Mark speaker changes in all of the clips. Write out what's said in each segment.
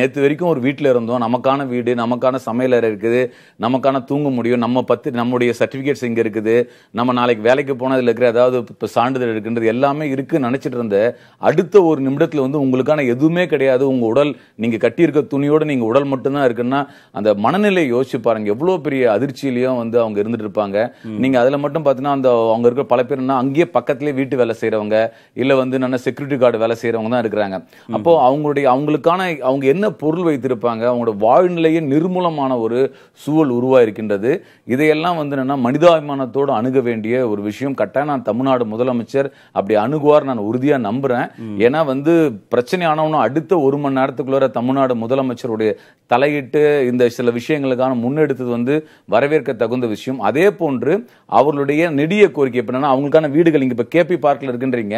Speaker 1: நேற்று வரைக்கும் ஒரு வீட்டில் இருந்தோம் நமக்கான வீடு நமக்கான சமையல் அறை இருக்குது நமக்கான தூங்க முடியும் நம்ம பத்து நம்முடைய சர்டிஃபிகேட்ஸ் இங்கே இருக்குது நம்ம நாளைக்கு வேலைக்கு போனால் இருக்கிற ஏதாவது இப்போ சான்றிதழ் இருக்குன்றது எல்லாமே இருக்குன்னு நினச்சிட்டு இருந்த அடுத்த ஒரு நிமிடத்தில் வந்து உங்களுக்கான எதுவுமே கிடையாது உங்கள் உடல் நீங்கள் கட்டியிருக்க துணியோடு நீங்கள் உடல் மட்டும்தான் இருக்குன்னா அந்த மனநிலையை யோசிச்சு பாருங்கள் எவ்வளோ பெரிய அதிர்ச்சியிலையும் வந்து அவங்க இருந்துட்டு இருப்பாங்க நீங்கள் அதில் மட்டும் பார்த்தீங்கன்னா அந்த அவங்க இருக்கிற பல பேர்னா அங்கேயே பக்கத்துலேயே வீட்டு வேலை செய்கிறவங்க இல்லை வந்து நல்ல செக்யூரிட்டி கார்டு வேலை செய்கிறவங்க தான் இருக்கிறாங்க அப்போது அவங்களுடைய அவங்களுக்கான அவங்க என்ன என்ன பொருள் வைத்திருப்பாங்க அவங்களோட வாழ்நிலையே நிர்மூலமான ஒரு சூழல் உருவாயிருக்கின்றது இதையெல்லாம் வந்து என்னென்னா மனிதாபிமானத்தோடு அணுக வேண்டிய ஒரு விஷயம் கட்டாயம் நான் தமிழ்நாடு முதலமைச்சர் அப்படி அணுகுவார் நான் உறுதியாக நம்புகிறேன் ஏன்னா வந்து பிரச்சனை ஆனவனும் அடுத்த ஒரு மணி நேரத்துக்குள்ளார தமிழ்நாடு முதலமைச்சருடைய தலையிட்டு இந்த சில விஷயங்களுக்கான முன்னெடுத்தது வந்து வரவேற்க தகுந்த விஷயம் அதே போன்று அவர்களுடைய நெடிய கோரிக்கை எப்படினா அவங்களுக்கான வீடுகள் இங்கே இப்போ கேபி பார்க்கில் இருக்கின்றீங்க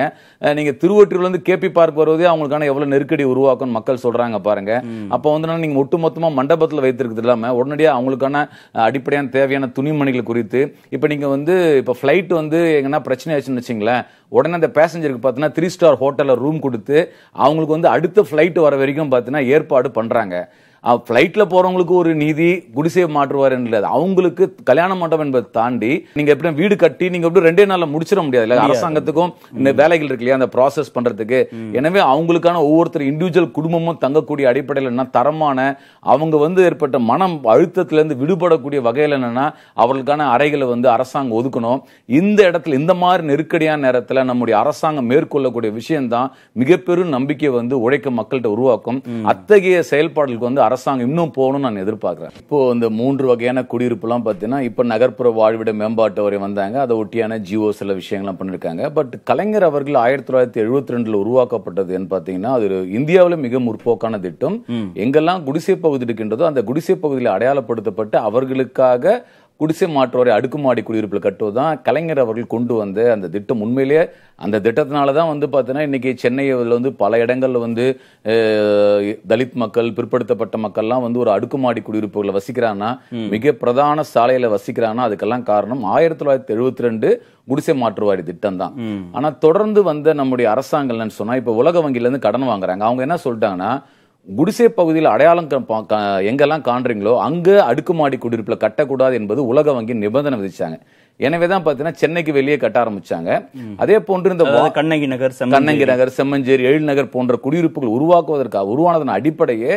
Speaker 1: நீங்கள் திருவொற்றியூர்லேருந்து கேபி பார்க் வருவதே அவங்களுக்கான எவ்வளோ நெருக்கடி உருவாக்கும் மக்கள் சொல்கிறாங்க பாருங்க அப்போ வந்து நீங்கள் ஒட்டுமொத்தமாக மண்டபத்தில் வைத்திருக்கிறது இல்லாமல் உடனடியாக அவங்களுக்கான அடிப்படையான தேவையான துணிமணிகள் குறித்து இப்போ நீங்கள் வந்து இப்போ ஃப்ளைட் வந்து எங்கன்னா பிரச்சனை ஆச்சுன்னு வச்சிங்களேன் உடனே அந்த பேசஞ்சருக்கு பார்த்தீங்கன்னா த்ரீ ஸ்டார் ஹோட்டலில் ரூம் கொடுத்து அவங்களுக்கு வந்து அடுத்த ஃப்ளைட் வர வரைக்கும் பார்த்தீங்கன்னா ஏற்பாடு பண்ணுறாங்க ஃப்ளைட்டில் போகிறவங்களுக்கு ஒரு நீதி குடிசையை மாற்றுவார் என்றது அவங்களுக்கு கல்யாண மண்டபம் என்பதை தாண்டி நீங்கள் எப்படி வீடு கட்டி நீங்கள் எப்படி ரெண்டே நாளில் முடிச்சிட முடியாது இல்லை அரசாங்கத்துக்கும் இந்த வேலைகள் இருக்கு இல்லையா அந்த ப்ராசஸ் பண்ணுறதுக்கு எனவே அவங்களுக்கான ஒவ்வொருத்தர் இண்டிவிஜுவல் குடும்பமும் தங்கக்கூடிய அடிப்படையில் என்ன தரமான அவங்க வந்து ஏற்பட்ட மனம் அழுத்தத்திலேருந்து விடுபடக்கூடிய வகையில் என்னென்னா அவர்களுக்கான அறைகளை வந்து அரசாங்கம் ஒதுக்கணும் இந்த இடத்துல இந்த மாதிரி நெருக்கடியான நேரத்தில் நம்முடைய அரசாங்கம் மேற்கொள்ளக்கூடிய விஷயம்தான் மிகப்பெரும் நம்பிக்கை வந்து உழைக்கும் மக்கள்கிட்ட உருவாக்கும் அத்தகைய செயல்பாடுகளுக்கு வந்து அரசாங்கம் இன்னும் போகணும்னு நான் எதிர்பார்க்குறேன் இப்போது இந்த மூன்று வகையான குடியிருப்புலாம் பார்த்தீங்கன்னா இப்போ நகர்ப்புற வாழ்விட மேம்பாட்டு வரை வந்தாங்க அதை ஒட்டியான ஜிஓ சில விஷயங்கள்லாம் பண்ணியிருக்காங்க பட் கலைஞர் அவர்கள் ஆயிரத்தி தொள்ளாயிரத்தி எழுபத்தி ரெண்டில் உருவாக்கப்பட்டதுன்னு பார்த்தீங்கன்னா அது இந்தியாவில் மிக முற்போக்கான திட்டம் எங்கெல்லாம் குடிசை பகுதி இருக்கின்றதோ அந்த குடிசை பகுதியில் அடையாளப்படுத்தப்பட்டு அவர்களுக்காக குடிசை மாற்றோரை அடுக்குமாடி குடியிருப்பில் கட்டுவதுதான் கலைஞர் அவர்கள் கொண்டு வந்த அந்த திட்டம் உண்மையிலேயே அந்த திட்டத்தினால தான் வந்து பார்த்தீங்கன்னா இன்னைக்கு சென்னையில் வந்து பல இடங்களில் வந்து தலித் மக்கள் பிற்படுத்தப்பட்ட மக்கள்லாம் வந்து ஒரு அடுக்குமாடி குடியிருப்புகளில் வசிக்கிறான்னா மிக பிரதான சாலையில் வசிக்கிறான்னா அதுக்கெல்லாம் காரணம் ஆயிரத்தி தொள்ளாயிரத்தி எழுபத்தி ரெண்டு குடிசை மாற்றுவாரி திட்டம் தான் ஆனால் தொடர்ந்து வந்த நம்முடைய என்னன்னு சொன்னால் இப்போ உலக வங்கியிலேருந்து கடன் வாங்குறாங்க அவங்க என்ன சொல்லிட்டாங்கன்னா குடிசை பகுதியில் அடையாளம் எங்கெல்லாம் காண்றீங்களோ அங்கே அடுக்குமாடி குடியிருப்பில் கட்டக்கூடாது என்பது உலக வங்கி நிபந்தனை விதிச்சாங்க எனவே தான் பார்த்தீங்கன்னா சென்னைக்கு வெளியே கட்ட ஆரம்பிச்சாங்க அதே போன்று இந்த கண்ணகி நகர் கண்ணகி நகர் செம்மஞ்சேரி எழில் நகர் போன்ற குடியிருப்புகள் உருவாக்குவதற்காக உருவானதன் அடிப்படையே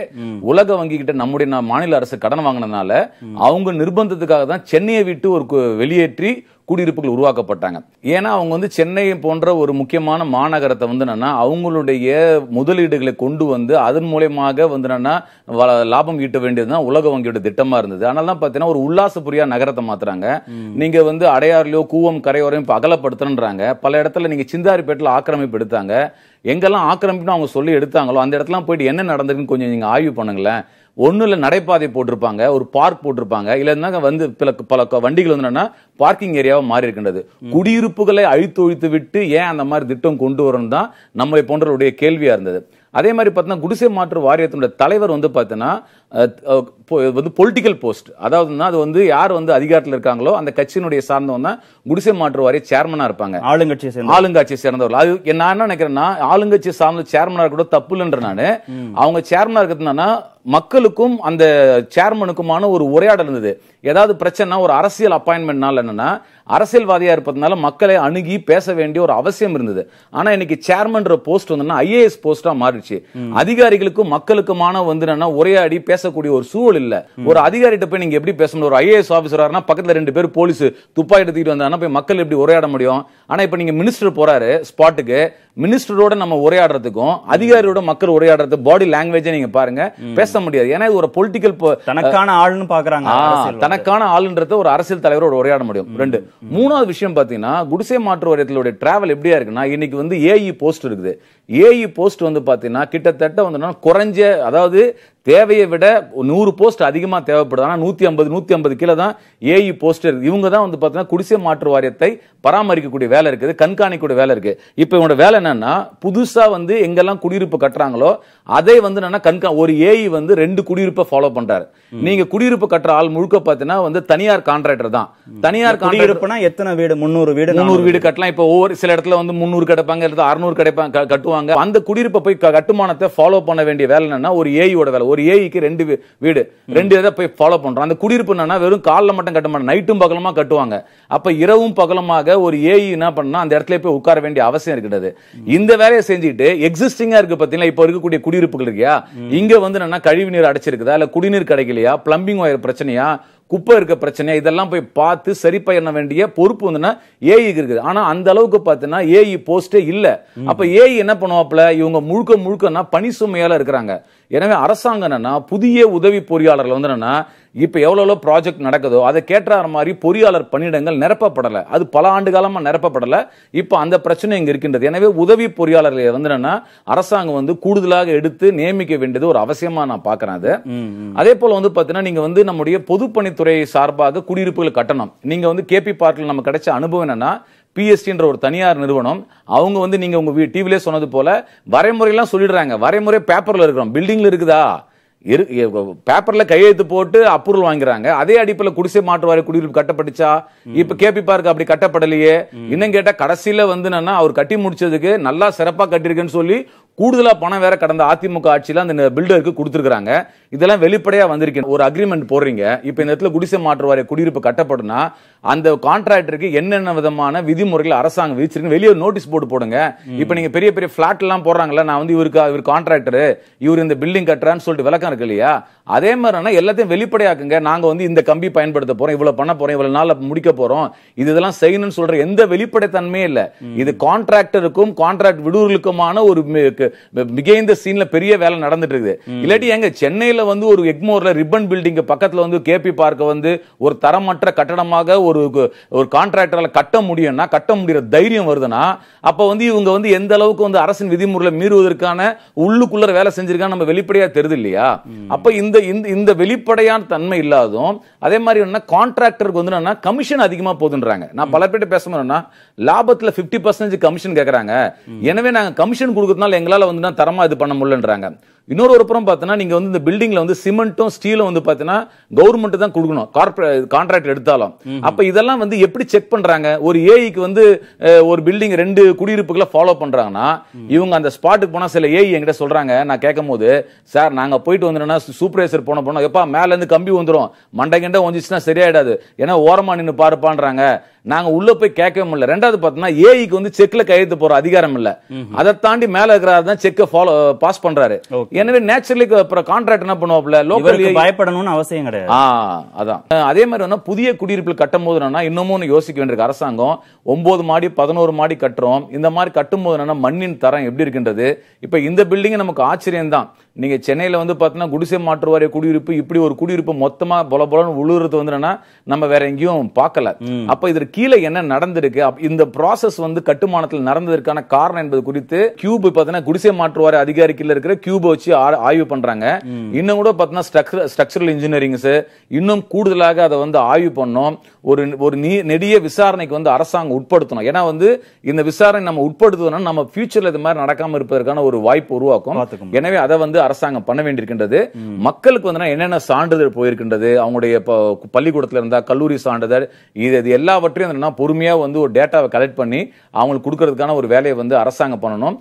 Speaker 1: உலக வங்கி கிட்ட நம்முடைய மாநில அரசு கடன் வாங்கினதுனால அவங்க நிர்பந்தத்துக்காக தான் சென்னையை விட்டு ஒரு வெளியேற்றி குடியிருப்புகள் உருவாக்கப்பட்டாங்க ஏன்னா அவங்க வந்து சென்னை போன்ற ஒரு முக்கியமான மாநகரத்தை வந்து அவங்களுடைய முதலீடுகளை கொண்டு வந்து அதன் மூலயமாக வந்து லாபம் ஈட்ட வேண்டியதுதான் உலக வங்கியோட திட்டமா இருந்தது ஆனால்தான் தான் பார்த்தீங்கன்னா ஒரு உல்லாசபுரியா நகரத்தை மாத்துறாங்க நீங்க வந்து அடையாறுலயோ கூவம் கரையோரையும் இப்போ அகலப்படுத்துறாங்க பல இடத்துல நீங்க சிந்தாரிப்பேட்டில் ஆக்கிரமிப்பு எடுத்தாங்க எங்கெல்லாம் ஆக்கிரமிப்புன்னு அவங்க சொல்லி எடுத்தாங்களோ அந்த இடத்துல போயிட்டு என்ன நடந்திருக்குன்னு கொஞ்சம் நீங்க ஆய்வு பண்ணுங்களேன் ஒன்றில் நடைபாதை போட்டிருப்பாங்க ஒரு பார்க் போட்டிருப்பாங்க இல்லைன்னா வந்து பல பல வண்டிகள் வந்து என்னன்னா பார்க்கிங் ஏரியாவாக மாறி இருக்கின்றது குடியிருப்புகளை அழித்து ஒழித்து விட்டு ஏன் அந்த மாதிரி திட்டம் கொண்டு வரணும் தான் நம்மளை போன்றவருடைய கேள்வியாக இருந்தது அதே மாதிரி பார்த்தீங்கன்னா குடிசை மாற்று வாரியத்தினுடைய தலைவர் வந்து பார்த்தீங்கன்னா வந்து பொலிட்டிக்கல் போஸ்ட் அதாவதுன்னா அது வந்து யார் வந்து அதிகாரத்தில் இருக்காங்களோ அந்த கட்சியினுடைய சார்ந்தவங்க குடிசை மாற்று வாரிய சேர்மனாக இருப்பாங்க ஆளுங்கட்சியை சேர்ந்த ஆளுங்கட்சியை சேர்ந்தவர்கள் அது நான் என்ன நினைக்கிறேன்னா ஆளுங்கட்சி சார்ந்த சேர்மனாக கூட தப்பு இல்லைன்ற நான் அவங்க சேர்மனா இருக்கிறதுனா மக்களுக்கும் அந்த சேர்மனுக்குமான ஒரு உரையாடல் இருந்தது ஏதாவது பிரச்சனை ஒரு அரசியல் அப்பாயின்மெண்ட்னால என்னன்னா அரசியல்வாதியா இருப்பதுனால மக்களை அணுகி பேச வேண்டிய ஒரு அவசியம் இருந்தது ஆனா இன்னைக்கு சேர்மன்ற போஸ்ட் வந்து ஐஏஎஸ் போஸ்டா மாறிடுச்சு அதிகாரிகளுக்கும் மக்களுக்குமான வந்து என்னன்னா உரையாடி பேச பேசக்கூடிய ஒரு சூழல் இல்ல ஒரு அதிகாரிட்ட போய் நீங்க எப்படி பேசணும் ஒரு ஐஏஎஸ் ஆபீசரானா பக்கத்துல ரெண்டு பேர் போலீஸ் துப்பாக்கி எடுத்துட்டு வந்தா போய் மக்கள் எப்படி உரையாட முடியும் ஆனா இப்ப நீங்க மினிஸ்டர் போறாரு ஸ்பாட்டுக்கு மினிஸ்டரோட நம்ம உரையாடுறதுக்கும் அதிகாரியோட மக்கள் உரையாடுறது பாடி லாங்குவேஜ் நீங்க பாருங்க பேச முடியாது ஏன்னா இது ஒரு பொலிட்டிக்கல் தனக்கான ஆளுன்னு பாக்குறாங்க தனக்கான ஆளுன்றத ஒரு அரசியல் தலைவரோட உரையாட முடியும் ரெண்டு மூணாவது விஷயம் பாத்தீங்கன்னா குடிசை மாற்று வாரியத்திலுடைய டிராவல் எப்படியா இருக்குன்னா இன்னைக்கு வந்து ஏஇ போஸ்ட் e இருக்குது ஏஇ போஸ்ட் e வந்து பாத்தீங்கன்னா கிட்டத்தட்ட வந்து குறைஞ்ச அதாவது தேவையை விட நூறு போஸ்ட் அதிகமாக தேவைப்படுது ஆனால் நூற்றி ஐம்பது நூற்றி ஐம்பது கீழே தான் ஏஇ e போஸ்டர் இவங்க தான் வந்து பார்த்தீங்கன்னா குடிசை மாற்று வாரியத்தை பராமரிக்கக்கூடிய வேலை இருக்குது கண்காணிக்கக்கூடிய வேலை இருக்குது இப்போ இவங்க வேலை என்னன்னா புதுசாக வந்து எங்கெல்லாம் குடியிருப்பு கட்டுறாங்களோ அதை வந்து என்னன்னா கண்கா ஒரு ஏஇ e வந்து ரெண்டு குடியிருப்பை ஃபாலோ பண்ணுறாரு நீங்கள் குடியிருப்பு கட்டுற ஆள் முழுக்க பார்த்தீங்கன்னா வந்து தனியார் கான்ட்ராக்டர் தான் தனியார் குடியிருப்புனா எத்தனை வீடு முந்நூறு வீடு முந்நூறு வீடு கட்டலாம் இப்போ ஒவ்வொரு சில இடத்துல வந்து முந்நூறு கிடைப்பாங்க அறுநூறு கிடைப்பாங்க கட்டுவாங்க அந்த குடியிருப்பை போய் கட்டுமானத்தை ஃபாலோ பண்ண வேண்டிய வேலை என்னன்னா ஒரு ஏஇயோட e வேலை ஒரு ஏஇக்கு e ரெண்டு வீடு ரெண்டு இதை போய் ஃபாலோ பண்றோம் அந்த குடியிருப்பு என்னன்னா வெறும் காலில் மட்டும் கட்ட மாட்டோம் நைட்டும் பகலமா கட்டுவாங்க அப்ப இரவும் பகலமாக ஒரு ஏஇ e என்ன பண்ணா அந்த இடத்துல போய் உட்கார வேண்டிய அவசியம் இருக்கிறது இந்த வேலையை செஞ்சுட்டு எக்ஸிஸ்டிங்கா இருக்கு பாத்தீங்களா இப்ப இருக்கக்கூடிய குடியிருப்புகள் இருக்கியா இங்க வந்து என்னன்னா கழிவு நீர் அடைச்சிருக்குதா இல்ல குடிநீர் கிடைக்கலையா பிளம்பிங் ஒயர் பிரச்சனையா குப்பை இருக்க பிரச்சனை இதெல்லாம் போய் பார்த்து சரி பயண வேண்டிய பொறுப்பு வந்துன்னா ஏஇ e இருக்குது ஆனா அந்த அளவுக்கு பார்த்தீங்கன்னா ஏஇ போஸ்டே இல்ல அப்ப ஏஇ என்ன பண்ணுவாப்ல இவங்க முழுக்க முழுக்கன்னா பனி சுமையால இருக்கிறாங்க எனவே அரசாங்கம் என்னன்னா புதிய உதவி பொறியாளர்கள் வந்து என்னன்னா இப்போ எவ்வளோ எவ்வளோ ப்ராஜெக்ட் நடக்குதோ அதை கேட்டார் மாதிரி பொறியாளர் பணியிடங்கள் நிரப்பப்படலை அது பல ஆண்டு காலமாக நிரப்பப்படலை இப்போ அந்த பிரச்சனை இங்கே இருக்கின்றது எனவே உதவி பொறியாளர்களை வந்து என்னன்னா அரசாங்கம் வந்து கூடுதலாக எடுத்து நியமிக்க வேண்டியது ஒரு அவசியமாக நான் பார்க்குறேன் அது அதே போல் வந்து பார்த்தீங்கன்னா நீங்கள் வந்து நம்முடைய பொதுப்பணித்துறை சார்பாக குடியிருப்புகள் கட்டணம் நீங்கள் வந்து கேபி பார்க்கில் நம்ம கிடைச்ச அனுபவம் என்னன்னா பிஎஸ்டின்ற ஒரு தனியார் நிறுவனம் அவங்க வந்து நீங்கள் உங்கள் டிவிலே சொன்னது வரைமுறை வரைமுறையெல்லாம் சொல்லிடுறாங்க வரைமுறை பேப்பரில் இருக்கிறோம் பில்டிங்கில் இருக்குதா இரு பேப்பரில் கையெழுத்து போட்டு அப்ரூவல் வாங்கிறாங்க அதே அடிப்பில் குடிசை மாற்றுவாரி குடியிருப்பு கட்டப்பட்டுச்சா இப்போ கேபி பார்க் அப்படி கட்டப்படலையே இன்னும் கேட்டால் கடைசியில் வந்து என்னன்னா அவர் கட்டி முடிச்சதுக்கு நல்லா சிறப்பாக கட்டியிருக்குன்னு சொல்லி கூடுதலாக பணம் வேற கடந்த அதிமுக ஆட்சியில் அந்த பில்டருக்கு கொடுத்துருக்குறாங்க இதெல்லாம் வெளிப்படையாக வந்திருக்கு ஒரு அக்ரிமெண்ட் போடுறீங்க இப்போ இந்த இடத்துல குடிசை மாற்று வாரிய குடியிருப்பு கட்டப்படும்னா அந்த கான்ட்ராக்டருக்கு என்னென்ன விதமான விதிமுறைகள் அரசாங்கம் விதிச்சிருக்கு வெளியே நோட்டீஸ் போர்டு போடுங்க இப்போ நீங்கள் பெரிய பெரிய ஃப்ளாட்லாம் போடுறாங்களா நான் வந்து இவருக்கு இவர் கான்ட்ராக்டர் இவர் இந்த பில்டிங் கட்டுறான்னு சொல்லிட்டு விளக்கம் இருக்கு இல்லையா அதே மாதிரினா எல்லாத்தையும் வெளிப்படையாக்குங்க நாங்கள் வந்து இந்த கம்பி பயன்படுத்த போறோம் இவ்வளோ பண்ண போறோம் இவ்வளோ நாளில் முடிக்க போறோம் இது இதெல்லாம் செய்யணும்னு சொல்ற எந்த வெளிப்படைத்தன்மையே இல்லை இது கான்ட்ராக்டருக்கும் கான்ட்ராக்ட் விடுவர்களுக்குமான ஒரு மிகைந்த சீன்ல பெரிய வேலை நடந்துட்டு இருக்குது இல்லாட்டி எங்க சென்னையில் வந்து ஒரு எக்மோர்ல ரிப்பன் பில்டிங் பக்கத்தில் வந்து கேபி பார்க்க வந்து ஒரு தரமற்ற கட்டடமாக ஒரு ஒரு கான்ட்ராக்டரால் கட்ட முடியும்னா கட்ட முடிகிற தைரியம் வருதுன்னா அப்போ வந்து இவங்க வந்து எந்த அளவுக்கு வந்து அரசின் விதிமுறையில் மீறுவதற்கான உள்ளுக்குள்ளே வேலை செஞ்சிருக்கான்னு நம்ம வெளிப்படையாக தெரியுது இல்லையா அப்போ இந்த இந்த இந்த வெளிப்படையான தன்மை இல்லாதும் அதே மாதிரி என்ன கான்ட்ராக்டருக்கு வந்து கமிஷன் அதிகமா போதுன்றாங்க நான் பல பேர்கிட்ட பேசணும்னா லாபத்துல பிப்டி பர்சன்டேஜ் கமிஷன் கேட்கறாங்க எனவே நாங்க கமிஷன் கொடுக்கறதுனால எங்களால வந்து தரமா இது பண்ண முடியலன்றாங்க இன்னொரு ஒரு புறம் பார்த்தீங்கன்னா நீங்க வந்து இந்த பில்டிங்ல வந்து சிமெண்ட்டும் ஸ்டீலும் வந்து பார்த்தீங்கன்னா கவர்மெண்ட் தான் கொடுக்கணும் கார்பரேட் கான்ட்ராக்ட் எடுத்தாலும் அப்ப இதெல்லாம் வந்து எப்படி செக் பண்றாங்க ஒரு ஏஐக்கு e வந்து ஒரு பில்டிங் ரெண்டு குடியிருப்புகளை ஃபாலோ பண்றாங்கன்னா இவங்க அந்த ஸ்பாட்டுக்கு போனா சில ஏஐ e என்கிட்ட சொல்றாங்க நான் கேட்கும் போது சார் நாங்க போயிட்டு வந்தோம்னா சூப்பர் டெம்பரேச்சர் போன போனோம் எப்பா மேலேருந்து கம்பி வந்துடும் மண்டை கிண்டை வந்துச்சுன்னா சரியாயிடாது ஏன்னா ஓரமாக நின்று பாருப்பான்றாங்க நாங்க உள்ள போய் கேட்கவே முடியல ரெண்டாவது பாத்தீங்கன்னா ஏஐக்கு e வந்து செக்ல கையெழுத்து போற அதிகாரம் இல்ல அதை தாண்டி மேல இருக்கிறாரு தான் பாஸ் பண்றாரு எனவே நேச்சுரலி அப்புறம் கான்ட்ராக்ட் என்ன பண்ணுவாப்ல லோக்கல் e பயப்படணும்னு அவசியம் கிடையாது அதான் அதே மாதிரி புதிய குடியிருப்பில் கட்டும் போது என்னன்னா இன்னமும் யோசிக்க வேண்டியிருக்கு அரசாங்கம் ஒன்பது மாடி பதினோரு மாடி கட்டுறோம் இந்த மாதிரி கட்டும் போது என்னன்னா மண்ணின் தரம் எப்படி இருக்கின்றது இப்ப இந்த பில்டிங் நமக்கு ஆச்சரியம் தான் நீங்க சென்னையில வந்து பாத்தீங்கன்னா குடிசை மாற்று வாரிய குடியிருப்பு இப்படி ஒரு குடியிருப்பு மொத்தமா பொல பொலன்னு உழுறது வந்து நம்ம வேற எங்கேயும் பார்க்கல அப்ப இதற்கு கீழே என்ன நடந்திருக்கு இந்த ப்ராசஸ் வந்து கட்டுமானத்தில் நடந்ததற்கான காரணம் என்பது குறித்து கியூப் பார்த்தீங்கன்னா குடிசை மாற்றுவார அதிகாரிகள் இருக்கிற கியூப் வச்சு ஆய்வு பண்றாங்க இன்னும் கூட பார்த்தீங்கன்னா ஸ்ட்ரக்சரல் இன்ஜினியரிங்ஸ் இன்னும் கூடுதலாக அதை வந்து ஆய்வு பண்ணோம் ஒரு ஒரு நெடிய விசாரணைக்கு வந்து அரசாங்கம் உட்படுத்தணும் ஏன்னா வந்து இந்த விசாரணை நம்ம உட்படுத்துவோம்னா நம்ம ஃபியூச்சர்ல இது மாதிரி நடக்காம இருப்பதற்கான ஒரு வாய்ப்பு உருவாக்கும் எனவே அதை வந்து அரசாங்கம் பண்ண வேண்டியிருக்கின்றது மக்களுக்கு வந்து என்னென்ன சான்றிதழ் போயிருக்கின்றது அவங்களுடைய பள்ளிக்கூடத்தில் இருந்தா கல்லூரி சான்றிதழ் இது எல்லாவற்றையும் என்னென்னா பொறுமையாக வந்து ஒரு டேட்டாவை கலெக்ட் பண்ணி அவங்களுக்கு கொடுக்கறதுக்கான ஒரு வேலையை வந்து அரசாங்கம் பண்ணணும்